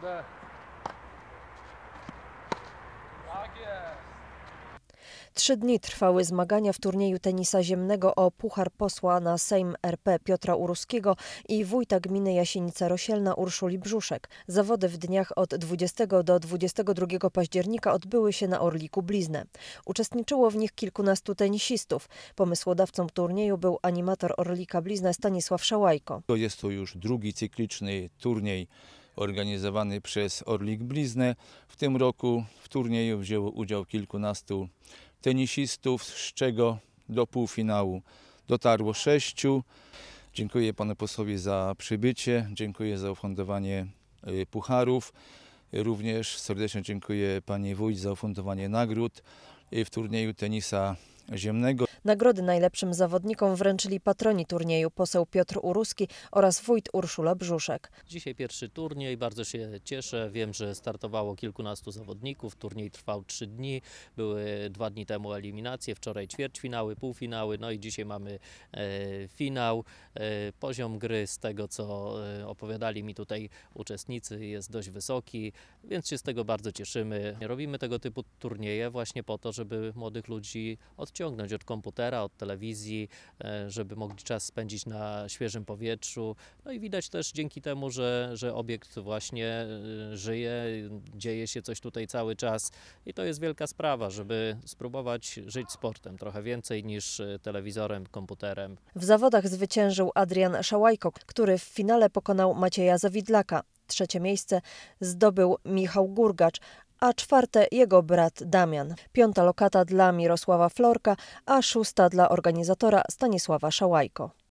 Kurde. Tak jest. Trzy dni trwały zmagania w turnieju tenisa ziemnego o Puchar Posła na Sejm RP Piotra Uruskiego i wójta gminy Jasienica Rosielna Urszuli Brzuszek. Zawody w dniach od 20 do 22 października odbyły się na Orliku Bliznę. Uczestniczyło w nich kilkunastu tenisistów. Pomysłodawcą turnieju był animator Orlika Blizna Stanisław Szałajko. Jest to już drugi cykliczny turniej organizowany przez Orlik Bliznę. W tym roku w turnieju wzięło udział kilkunastu tenisistów, z czego do półfinału dotarło sześciu. Dziękuję panu posłowi za przybycie, dziękuję za ufundowanie y, pucharów. Również serdecznie dziękuję pani wójt za ufundowanie nagród y, w turnieju tenisa ziemnego. Nagrody najlepszym zawodnikom wręczyli patroni turnieju poseł Piotr Uruski oraz wójt Urszula Brzuszek. Dzisiaj pierwszy turniej, bardzo się cieszę. Wiem, że startowało kilkunastu zawodników. Turniej trwał trzy dni. Były dwa dni temu eliminacje, wczoraj ćwierćfinały, półfinały, no i dzisiaj mamy e, finał. E, poziom gry z tego, co e, opowiadali mi tutaj uczestnicy, jest dość wysoki, więc się z tego bardzo cieszymy. Robimy tego typu turnieje właśnie po to, żeby młodych ludzi odciągnąć odciągnąć od komputera, od telewizji, e, żeby mogli czas spędzić na świeżym powietrzu. No i widać też dzięki temu, że, że obiekt właśnie e, żyje, dzieje się coś tutaj cały czas i to jest wielka sprawa, żeby spróbować żyć sportem trochę więcej niż e, telewizorem, komputerem. W zawodach zwyciężył Adrian Szałajko, który w finale pokonał Macieja Zawidlaka. Trzecie miejsce zdobył Michał Gurgacz, a czwarte jego brat Damian. Piąta lokata dla Mirosława Florka, a szósta dla organizatora Stanisława Szałajko.